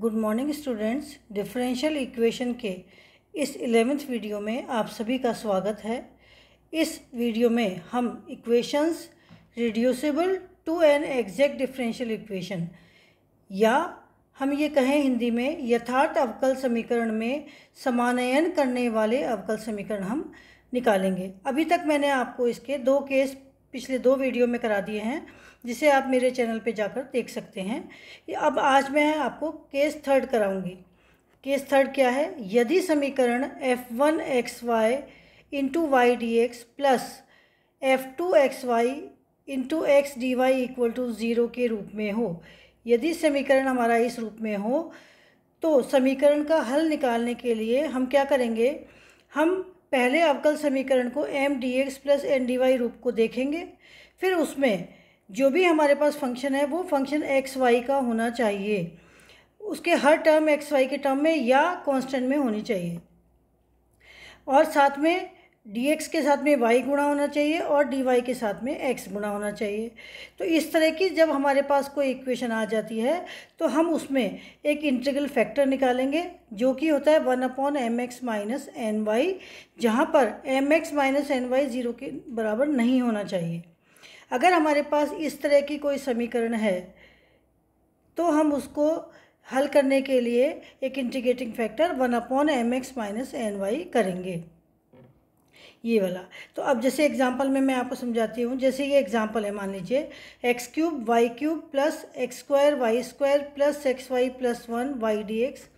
good morning students differential equation के इस eleventh video में आप सभी का स्वागत है इस वीडियो में हम equations reducible to an exact differential equation या हम ये कहें हिंदी में यथार्थ अवकल समीकरण में समानयन करने वाले अवकल समीकरण हम निकालेंगे अभी तक मैंने आपको इसके दो केस पिछले दो वीडियो में करा दिए हैं जिसे आप मेरे चैनल पे जाकर देख सकते हैं अब आज मैं आपको केस थर्ड कराऊंगी केस थर्ड क्या है यदि समीकरण F one x y into y d x plus F two x y into x d y equal to zero के रूप में हो यदि समीकरण हमारा इस रूप में हो तो समीकरण का हल निकालने के लिए हम क्या करेंगे हम पहले अवकल समीकरण को M d x plus N d y रूप को देखेंगे फिर उसमें जो भी हमारे पास फंक्शन है वो फंक्शन एक्स वाई का होना चाहिए उसके हर टर्म एक्स वाई के टर्म में या कांस्टेंट में होनी चाहिए और साथ में डी एक्स के साथ में वाई गुणा होना चाहिए और डी वाई के साथ में एक्स गुणा होना चाहिए तो इस तरह की जब हमारे पास कोई इक्वेशन आ जाती है तो हम उसमें एक इंटीग्रल फैक्टर निकालेंगे जो कि होता है one upon M x minus N y जहाँ पर M x minus N y zero के बराबर नहीं होना चाहिए अगर हमारे पास इस तरह की कोई समीकरण है तो हम उसको हल करने के लिए एक integrating factor one upon M x minus N y करेंगे ये वाला तो अब जैसे एग्जांपल में मैं आपको समझाती हूँ जैसे ये एग्जांपल है मान लीजिए x cube y cube plus x square y square plus x y plus one y d x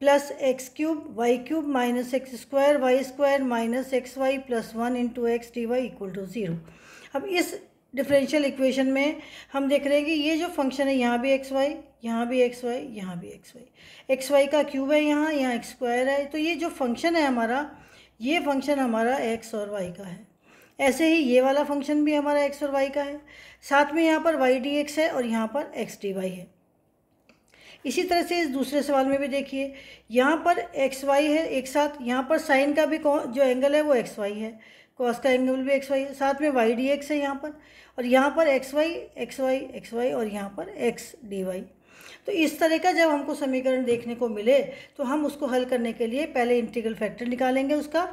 plus x cube y cube minus x square y square minus x y plus one into x d y equal to zero अब इस differential equation में हम देख रहे हैं कि ये जो फंक्शन है यहाँ भी एक्स वाई यहाँ भी एक्स वाई यहाँ भी एक्स वाई एक्स वाई का क्यूब है यहाँ यहाँ एक्स स्क्वायर है तो ये जो फंक्शन है हमारा ये फंक्शन हमारा एक्स और वाई का है ऐसे ही ये वाला फंक्शन भी हमारा एक्स और वाई का है साथ में यहाँ पर वाई डी एक्स है और यहाँ पर एक्स डी वाई है इसी तरह से इस दूसरे सवाल में भी देखिए यहाँ पर एक्स वाई है एक साथ यहाँ पर साइन का भी जो एंगल है वो एक्स वाई है कॉस का एंगल भी एक्स वाई है साथ में वाई डी एक्स है यहाँ पर और यहाँ पर x y x y x y और यहाँ पर एक्स डी वाई तो इस तरह का जब हमको समीकरण देखने को मिले तो हम उसको हल करने के लिए पहले इंटीग्रल फैक्टर निकालेंगे उसका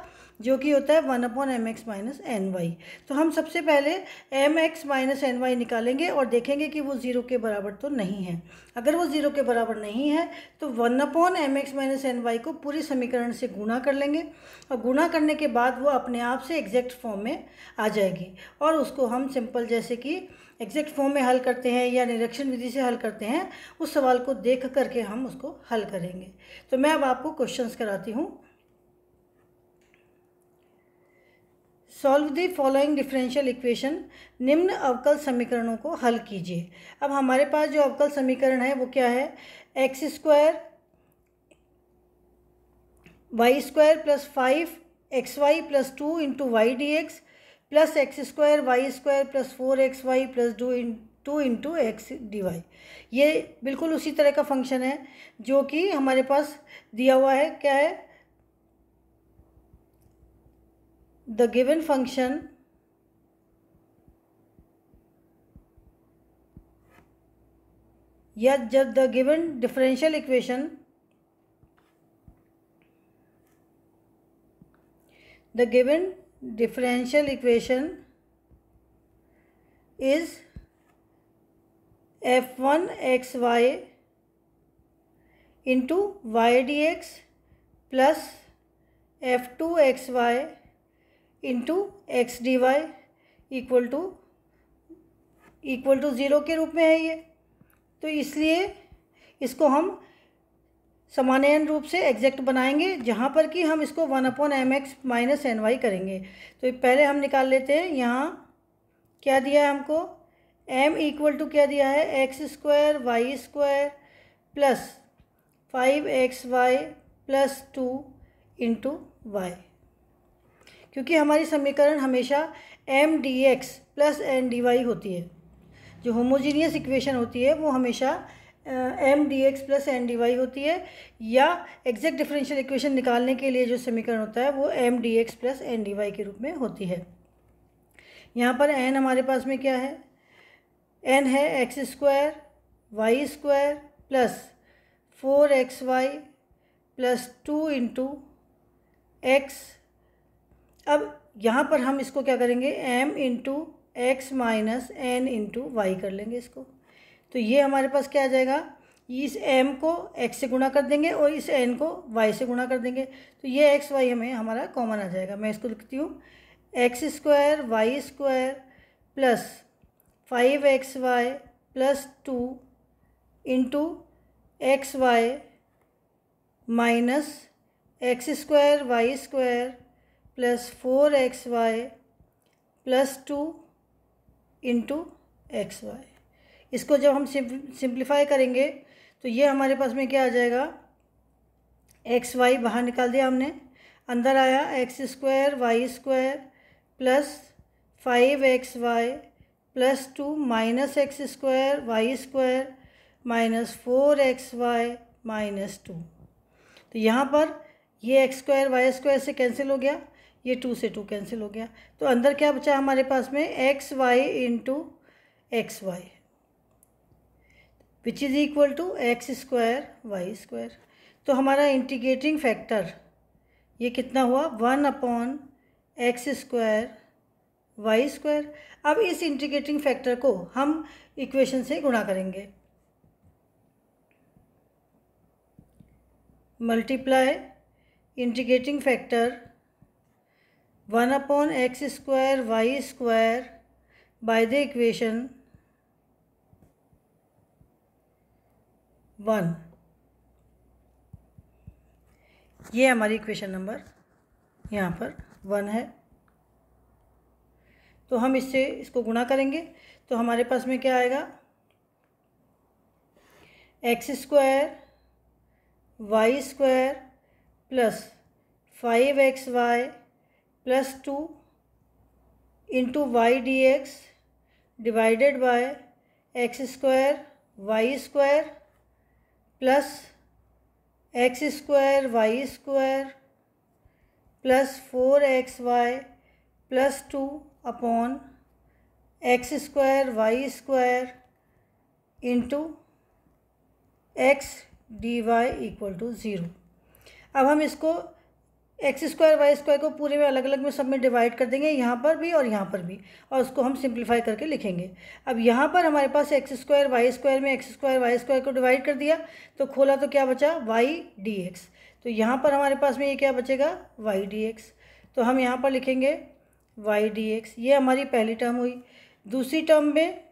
जो कि होता है one upon M x minus N y तो हम सबसे पहले M x minus N y निकालेंगे और देखेंगे कि वो ज़ीरो के बराबर तो नहीं है अगर वो ज़ीरो के बराबर नहीं है तो one upon M x minus N y को पूरे समीकरण से गुणा कर लेंगे और गुणा करने के बाद वो अपने आप से एग्जैक्ट फॉर्म में आ जाएगी और उसको हम सिंपल जैसे कि एग्जैक्ट फॉर्म में हल करते हैं या निरीक्षण विधि से हल करते हैं उस सवाल को देख करके हम उसको हल करेंगे तो मैं अब आपको क्वेश्चंस कराती हूँ solve the following differential equation निम्न अवकल समीकरणों को हल कीजिए अब हमारे पास जो अवकल समीकरण है वो क्या है x square y square plus five x y plus two into y d x plus x square y square plus four x y plus two into into x d y ये बिल्कुल उसी तरह का function है जो कि हमारे पास दिया हुआ है क्या है द गिवन फंक्शन या जब the given differential equation the given differential equation is f1 xy into y dx plus f2 xy into x dy equal to equal to zero के रूप में है ये तो इसलिए इसको हम समानयन रूप से एग्जैक्ट बनाएंगे जहाँ पर कि हम इसको one upon M x minus N y करेंगे तो पहले हम निकाल लेते हैं यहाँ क्या दिया है हमको एम इक्वल टू क्या दिया है x square y square plus five x y plus two into y क्योंकि हमारी समीकरण हमेशा M d x plus N d y होती है जो होमोजीनियस इक्वेशन होती है वो हमेशा M d x plus N d y होती है या एग्जैक्ट डिफरेंशियल इक्वेशन निकालने के लिए जो समीकरण होता है वो M d x plus N d y के रूप में होती है यहाँ पर एन हमारे पास में क्या है एन है x square y square plus four x y plus two into x अब यहाँ पर हम इसको क्या करेंगे M into x minus N into y कर लेंगे इसको तो ये हमारे पास क्या आ जाएगा इस एम को एक्स से गुणा कर देंगे और इस एन को वाई से गुणा कर देंगे तो ये एक्स वाई हमें हमारा कॉमन आ जाएगा मैं इसको लिखती हूँ x square y square plus five x y plus two into x y minus x square y square plus four x y plus two into x y इसको जब हम सिंप्लीफाई करेंगे तो ये हमारे पास में क्या आ जाएगा एक्स वाई बाहर निकाल दिया हमने अंदर आया x square y square plus five x y plus two minus x square y square minus four x y minus two तो यहाँ पर ये एक्स स्क्वायर वाई स्क्वायर से कैंसिल हो गया ये टू से टू कैंसिल हो गया तो अंदर क्या बचा हमारे पास में x y into x y which is equal to x square y square तो हमारा इंटीग्रेटिंग फैक्टर ये कितना हुआ one upon x square y square अब इस इंटीग्रेटिंग फैक्टर को हम इक्वेशन से गुणा करेंगे multiply integrating factor one upon x square y square by the equation one ये हमारी इक्वेशन नंबर यहाँ पर वन है तो हम इससे इसको गुणा करेंगे तो हमारे पास में क्या आएगा x square y square plus five x y plus two into y d x divided by x square y square plus x square y square plus four x y plus two upon x square y square into x d y equal to zero अब हम इसको x square y square को पूरे में अलग अलग में सब में डिवाइड कर देंगे यहाँ पर भी और यहाँ पर भी और उसको हम सिंप्लीफाई करके लिखेंगे अब यहाँ पर हमारे पास एक्स स्क्वायर वाई स्क्वायर में एक्स स्क्वायर वाई स्क्वायर को डिवाइड कर दिया तो खोला तो क्या बचा वाई डी एक्स तो यहाँ पर हमारे पास में ये क्या बचेगा वाई डी एक्स तो हम यहाँ पर लिखेंगे वाई डी एक्स ये हमारी पहली टर्म हुई दूसरी टर्म में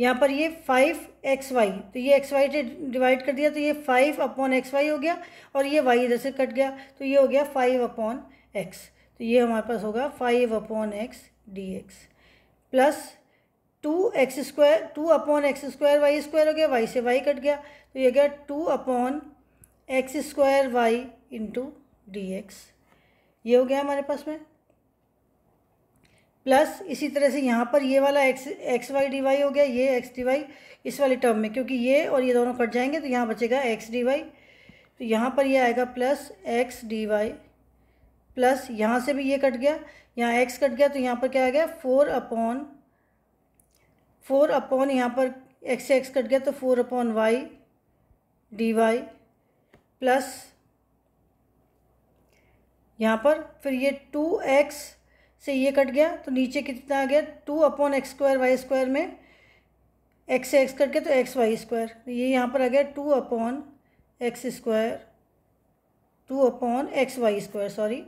यहाँ पर ये फाइव एक्स वाई तो ये एक्स वाई से डिवाइड कर दिया तो ये फाइव अपॉन एक्स वाई हो गया और ये वाई इधर से कट गया तो ये हो गया फाइव अपॉन एक्स तो ये हमारे पास होगा five upon x d x plus two x square two upon x square y square हो गया वाई से वाई कट गया तो ये गया two upon x square y into d x ये हो गया हमारे पास में प्लस इसी तरह से यहाँ पर ये वाला x x y d y हो गया ये एक्स डी वाई इस वाले टर्म में क्योंकि ये और ये दोनों कट जाएंगे तो यहाँ बचेगा एक्स डी वाई तो यहाँ पर ये आएगा plus x d y plus यहाँ से भी ये कट गया यहाँ एक्स कट गया तो यहाँ पर क्या आ गया फोर अपॉन फोर अपॉन यहाँ पर एक्स से एक्स कट गया तो four upon y d y plus यहाँ पर फिर ये टू एक्स से ये कट गया तो नीचे कितना आ गया two upon x square y square में एक्स से एक्स कट गया तो एक्स वाई स्क्वायर ये यहाँ पर आ गया two upon x square two upon x y square sorry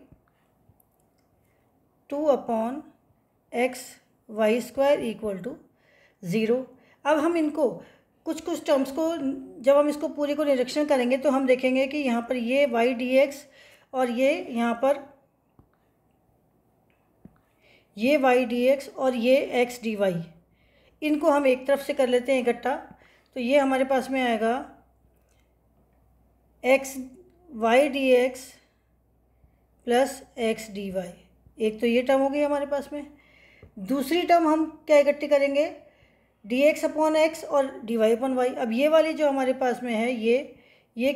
two upon x y square equal to zero अब हम इनको कुछ कुछ टर्म्स को जब हम इसको पूरे को निरीक्षण करेंगे तो हम देखेंगे कि यहाँ पर ये वाई डी एक्स और ये यहाँ पर ये वाई डी एक्स और ये एक्स डी वाई इनको हम एक तरफ से कर लेते हैं इकट्ठा तो ये हमारे पास में आएगा x y d x plus x d y एक तो ये टर्म हो गई हमारे पास में दूसरी टर्म हम क्या इकट्ठी करेंगे डी एक्स अपॉन एक्स और डी वाई अपॉन वाई अब ये वाली जो हमारे पास में है ये ये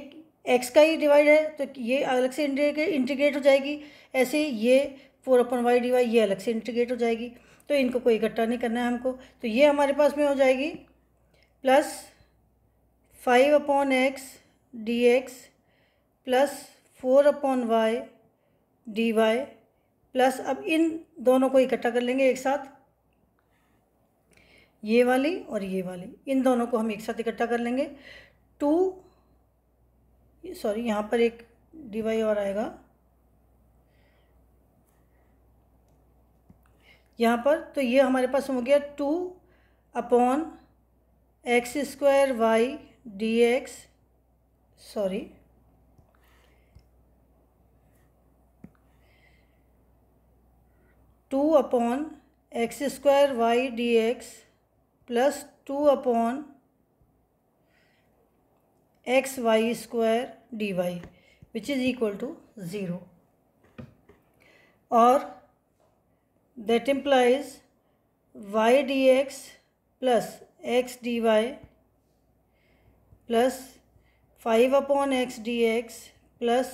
एक्स का ही डिवाइड है तो ये अलग से इंटीग्रेट हो जाएगी ऐसे ये four upon y d y ये अलग से इंटीग्रेट हो जाएगी तो इनको कोई इकट्ठा नहीं करना है हमको तो ये हमारे पास में हो जाएगी plus five upon x d x plus four upon y d y plus अब इन दोनों को इकट्ठा कर लेंगे एक साथ ये वाली और ये वाली इन दोनों को हम एक साथ इकट्ठा कर लेंगे टू सॉरी यहाँ पर एक डी वाई और आएगा यहाँ पर तो ये हमारे पास हो गया two upon x square y d x sorry two upon x square y d x plus two upon x y square d y which is equal to zero और that implies y dx plus x dy plus 5 upon x dx plus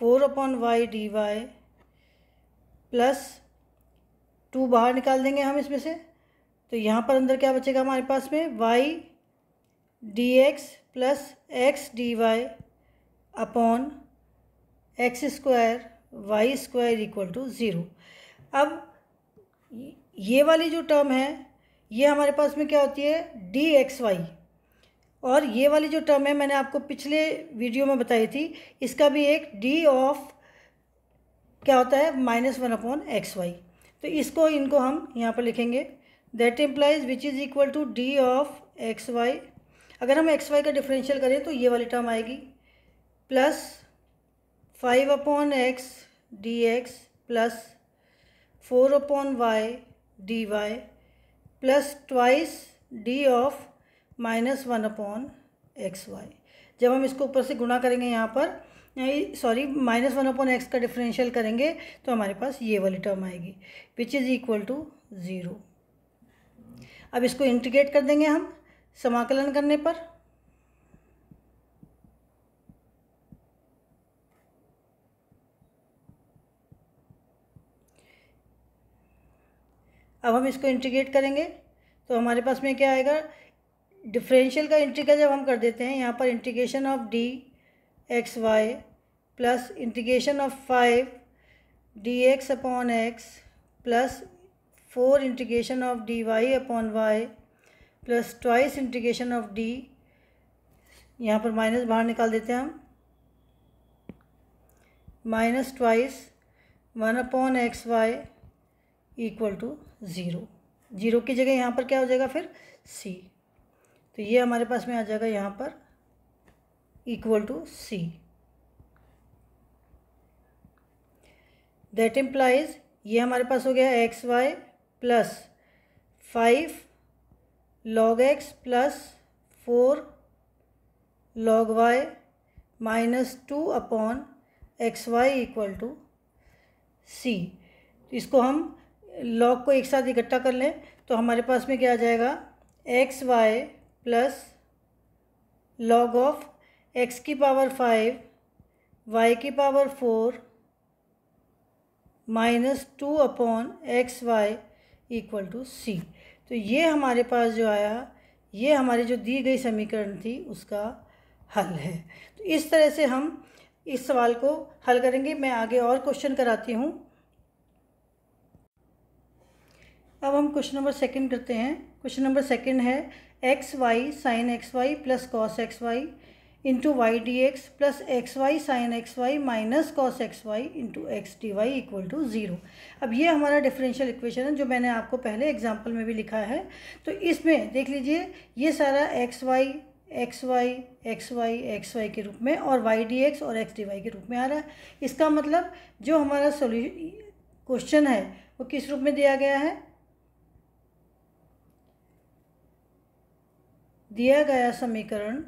4 upon y dy plus two बाहर निकाल देंगे हम इसमें से तो यहाँ पर अंदर क्या बचेगा हमारे पास में y d x plus x d y upon x square y square equal to zero अब ये वाली जो टर्म है ये हमारे पास में क्या होती है डी एक्स वाई और ये वाली जो टर्म है मैंने आपको पिछले वीडियो में बताई थी इसका भी एक डी ऑफ क्या होता है minus one upon x y तो इसको इनको हम यहाँ पर लिखेंगे that implies which is equal to d of x y अगर हम एक्स वाई का डिफरेंशियल करें तो ये वाली टर्म आएगी plus five upon x d x plus four upon y d y plus twice d of minus one upon x y जब हम इसको ऊपर से गुणा करेंगे यहाँ पर sorry minus one upon x का डिफरेंशियल करेंगे तो हमारे पास ये वाली टर्म आएगी which is equal to zero अब इसको इंटीग्रेट कर देंगे हम समाकलन करने पर अब हम इसको इंटीग्रेट करेंगे तो हमारे पास में क्या आएगा डिफरेंशियल का इंटीग्रल जब हम कर देते हैं यहाँ पर integration of d x y plus integration of five d x upon x plus four integration of d y upon y plus twice integration of d यहाँ पर माइनस बाहर निकाल देते हैं हम minus twice one upon x y equal to zero zero की जगह यहाँ पर क्या हो जाएगा फिर सी तो ये हमारे पास में आ जाएगा यहाँ पर equal to c that implies ये हमारे पास हो गया x y plus five log x plus four log y minus two upon x y equal to c इसको हम लॉग को एक साथ इकट्ठा कर लें तो हमारे पास में क्या आ जाएगा x y plus log of x की पावर फाइव वाई की power four minus two upon x y equal to c तो ये हमारे पास जो आया ये हमारी जो दी गई समीकरण थी उसका हल है तो इस तरह से हम इस सवाल को हल करेंगे मैं आगे और क्वेश्चन कराती हूँ अब हम क्वेश्चन नंबर सेकंड करते हैं क्वेश्चन नंबर सेकंड है x y sin x y plus cos x y into y d x plus x y sin x y minus cos x y into x d y equal to zero अब ये हमारा differential equation है जो मैंने आपको पहले example में भी लिखा है तो इसमें देख लीजिए ये सारा x y x y x y x y के रूप में और वाई डी एक्स और एक्स डी वाई के रूप में आ रहा है इसका मतलब जो हमारा सोल्यू क्वेश्चन है वो किस रूप में दिया गया है दिया गया समीकरण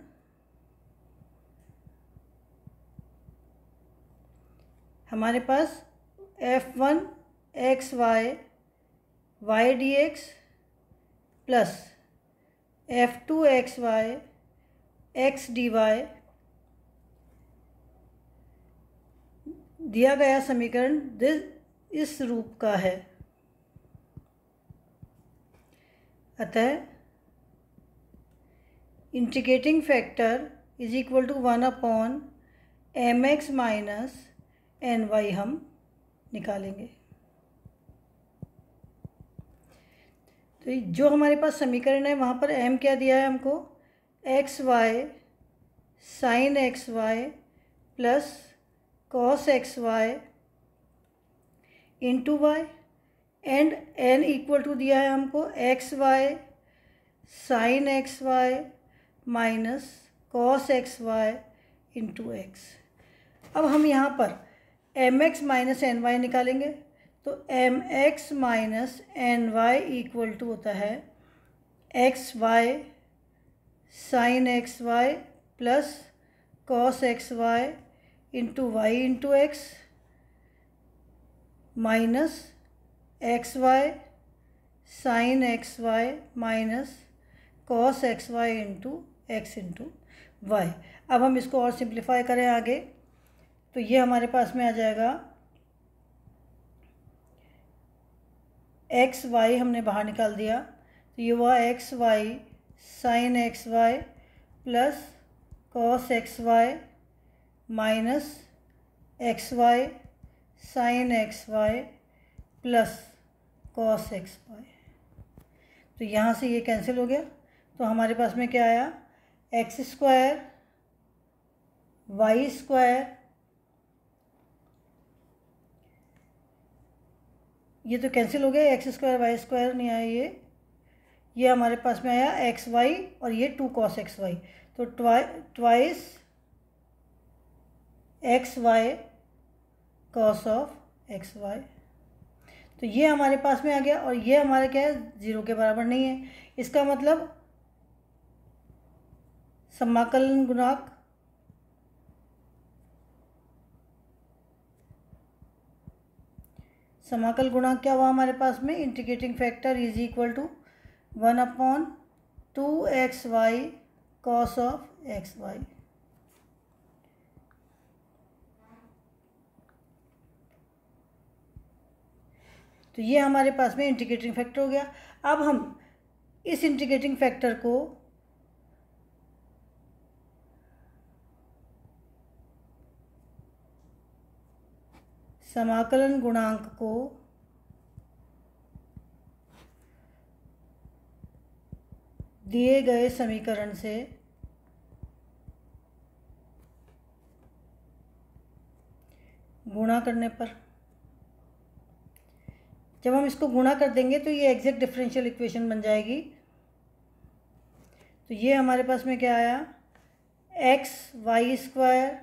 हमारे पास f one x y y d x plus F two x y x d y दिया गया समीकरण दिस इस रूप का है अतः integrating factor is equal to one upon M x minus N y हम निकालेंगे तो जो हमारे पास समीकरण है वहाँ पर एम क्या दिया है हमको x y sin x y plus cos x y into y and n equal to दिया है हमको x y sin x y minus cos x y into x अब हम यहाँ पर M x minus N y निकालेंगे तो m x minus N y equal to होता है x y sin x y plus cos x y into y into x minus x y sin x y minus cos x y into x into y अब हम इसको और simplify करें आगे तो ये हमारे पास में आ जाएगा एक्स वाई हमने बाहर निकाल दिया तो ये हुआ x y sin x y plus cos x y minus x y sin x y plus cos x y तो यहाँ से ये कैंसिल हो गया तो हमारे पास में क्या आया एक्स स्क्वायर वाई स्क्वायर ये तो कैंसिल हो गया एक्स स्क्वायर वाई स्क्वायर नहीं आया ये ये हमारे पास में आया एक्स वाई और ये टू कॉस एक्स वाई तो twice x y cos of x y तो ये हमारे पास में आ गया और ये हमारे क्या है ज़ीरो के बराबर नहीं है इसका मतलब समाकलन गुणांक समाकल गुणांक क्या हुआ हमारे पास में integrating factor is equal to one upon two x y cos of x y तो ये हमारे पास में इंटीग्रेटिंग फैक्टर हो गया अब हम इस इंटीग्रेटिंग फैक्टर को समाकलन गुणांक को दिए गए समीकरण से गुणा करने पर जब हम इसको गुणा कर देंगे तो ये एग्जैक्ट डिफरेंशियल इक्वेशन बन जाएगी तो ये हमारे पास में क्या आया x y square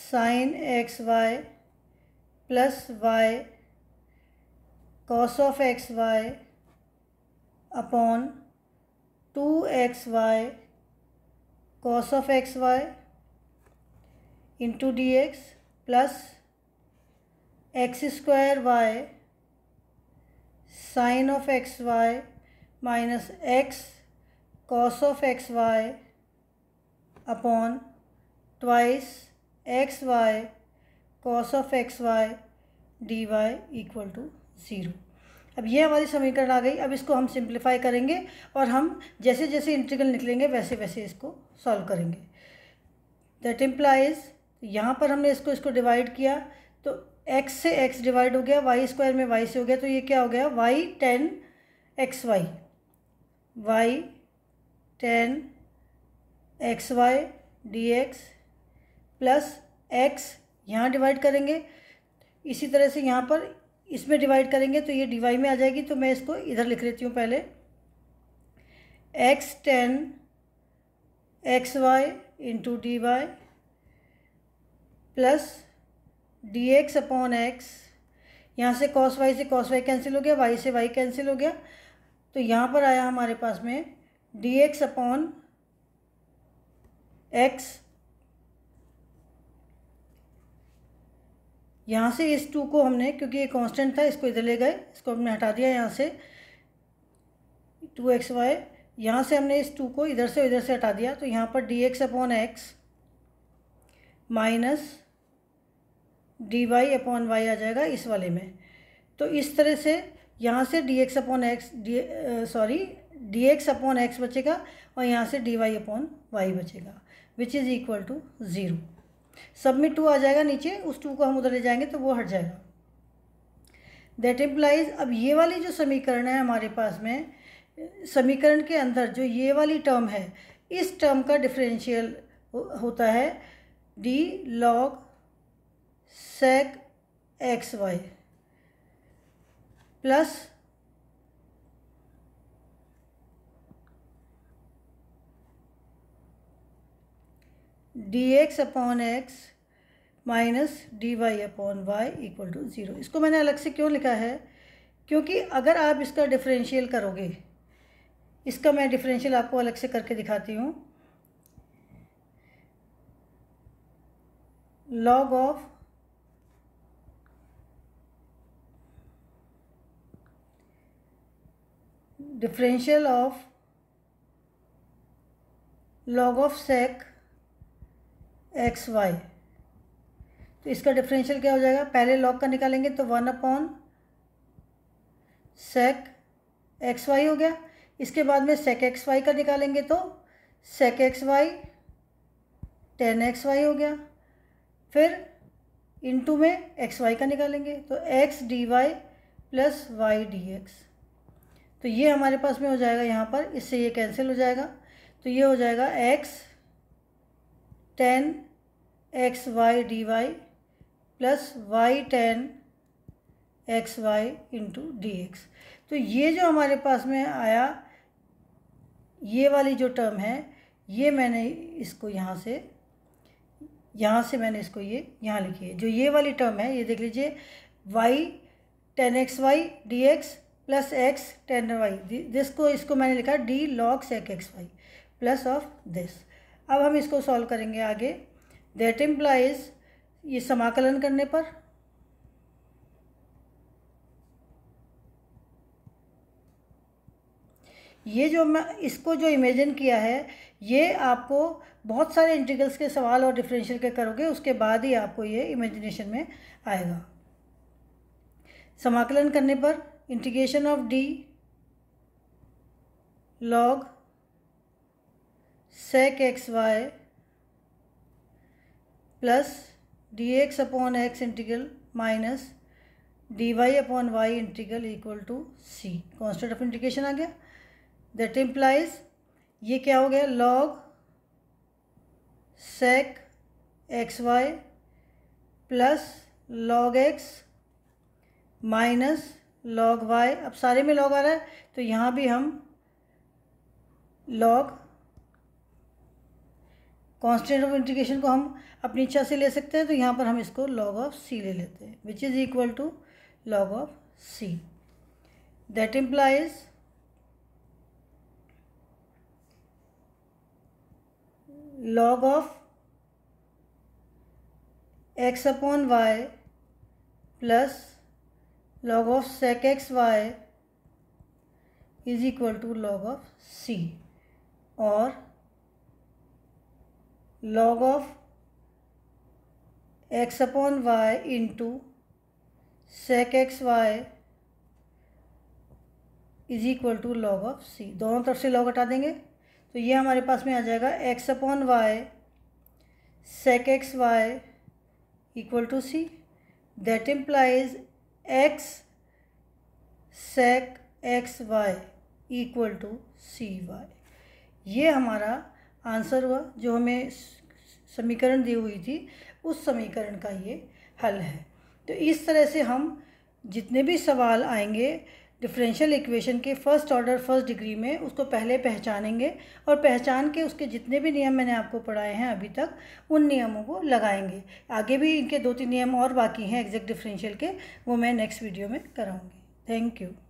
sin x y plus y cos of x y upon two x y cos of x y into d x plus x square y sin of x y minus x cos of x y upon twice x y cos of x y d y equal to zero अब ये हमारी समीकरण आ गई अब इसको हम simplify करेंगे और हम जैसे जैसे इंटीग्रल निकलेंगे वैसे वैसे इसको सॉल्व करेंगे दैट इम्प्लाइज यहाँ पर हमने इसको इसको डिवाइड किया तो एक्स से एक्स डिवाइड हो गया वाई स्क्वायर में वाई से हो गया तो ये क्या हो गया y tan x y y tan x y d x plus x यहाँ डिवाइड करेंगे इसी तरह से यहाँ पर इसमें डिवाइड करेंगे तो ये डिवाई में आ जाएगी तो मैं इसको इधर लिख लेती हूँ पहले x tan x y into d y plus d x upon x यहाँ से कॉस वाई से कॉस वाई कैंसिल हो गया वाई से वाई कैंसिल हो गया तो यहाँ पर आया हमारे पास में डी एक्स अपॉन एक्स यहाँ से इस टू को हमने क्योंकि ये कांस्टेंट था इसको इधर ले गए इसको हमने हटा दिया यहाँ से टू एक्स वाई यहाँ से हमने इस टू को इधर से इधर से हटा दिया तो यहाँ पर d x upon x minus d y upon y आ जाएगा इस वाले में तो इस तरह से यहाँ से d x upon x d sorry d x upon x बचेगा और यहाँ से डी वाई अपॉन वाई बचेगा which is equal to zero सब में टू आ जाएगा नीचे उस टू को हम उधर ले जाएंगे तो वो हट जाएगा दैट इम्प्लाइज अब ये वाली जो समीकरण है हमारे पास में समीकरण के अंदर जो ये वाली टर्म है इस टर्म का डिफरेंशियल होता है d log sec x y plus d x upon x minus d y upon y equal to zero इसको मैंने अलग से क्यों लिखा है क्योंकि अगर आप इसका डिफरेंशियल करोगे इसका मैं डिफरेंशियल आपको अलग से करके दिखाती हूँ log of differential of log of sec x y तो इसका डिफरेंशियल क्या हो जाएगा पहले लॉग का निकालेंगे तो one upon sec x y हो गया इसके बाद में सेक एक्स वाई का निकालेंगे तो sec x y tan x y हो गया फिर इनटू में एक्स वाई का निकालेंगे तो x d y plus y d x तो ये हमारे पास में हो जाएगा यहाँ पर इससे ये कैंसिल हो जाएगा तो ये हो जाएगा x tan x y d y plus y tan x y into d x तो ये जो हमारे पास में आया ये वाली जो टर्म है ये मैंने इसको यहाँ से यहाँ से मैंने इसको ये यहाँ लिखी है जो ये वाली टर्म है ये देख लीजिए y tan x y d x plus x tan y this को इसको मैंने लिखा डी लॉक्स एक x y plus of this अब हम इसको सॉल्व करेंगे आगे दैट इम्प्लाइज ये समाकलन करने पर ये जो मैं इसको जो इमेजिन किया है ये आपको बहुत सारे इंटीग्रल्स के सवाल और डिफरेंशियल के करोगे उसके बाद ही आपको ये इमेजिनेशन में आएगा समाकलन करने पर integration of d log sec x y plus d x upon x integral minus d y upon y integral equal to c constant of integration आ गया दैट इम्प्लाइज ये क्या हो गया log sec x y plus log x minus log y अब सारे में log आ रहा है तो यहाँ भी हम लॉग कॉन्स्टेंट ऑफ इंटीग्रेशन को हम अपनी इच्छा से ले सकते हैं तो यहाँ पर हम इसको लॉग ऑफ सी ले लेते हैं which is equal to log of c that implies log of x upon y plus log of sec x y is equal to log of c और log of x upon y into sec x y is equal to log of c दोनों तरफ से log हटा देंगे तो ये हमारे पास में आ जाएगा x upon y sec x y equal to c that implies x sec x y equal to c y ये हमारा आंसर हुआ जो हमें समीकरण दी हुई थी उस समीकरण का ये हल है तो इस तरह से हम जितने भी सवाल आएंगे डिफरेंशियल इक्वेशन के फर्स्ट ऑर्डर फर्स्ट डिग्री में उसको पहले पहचानेंगे और पहचान के उसके जितने भी नियम मैंने आपको पढ़ाए हैं अभी तक उन नियमों को लगाएंगे आगे भी इनके दो तीन नियम और बाकी हैं एग्जैक्ट डिफरेंशियल के वो मैं नेक्स्ट वीडियो में कराऊंगी थैंक यू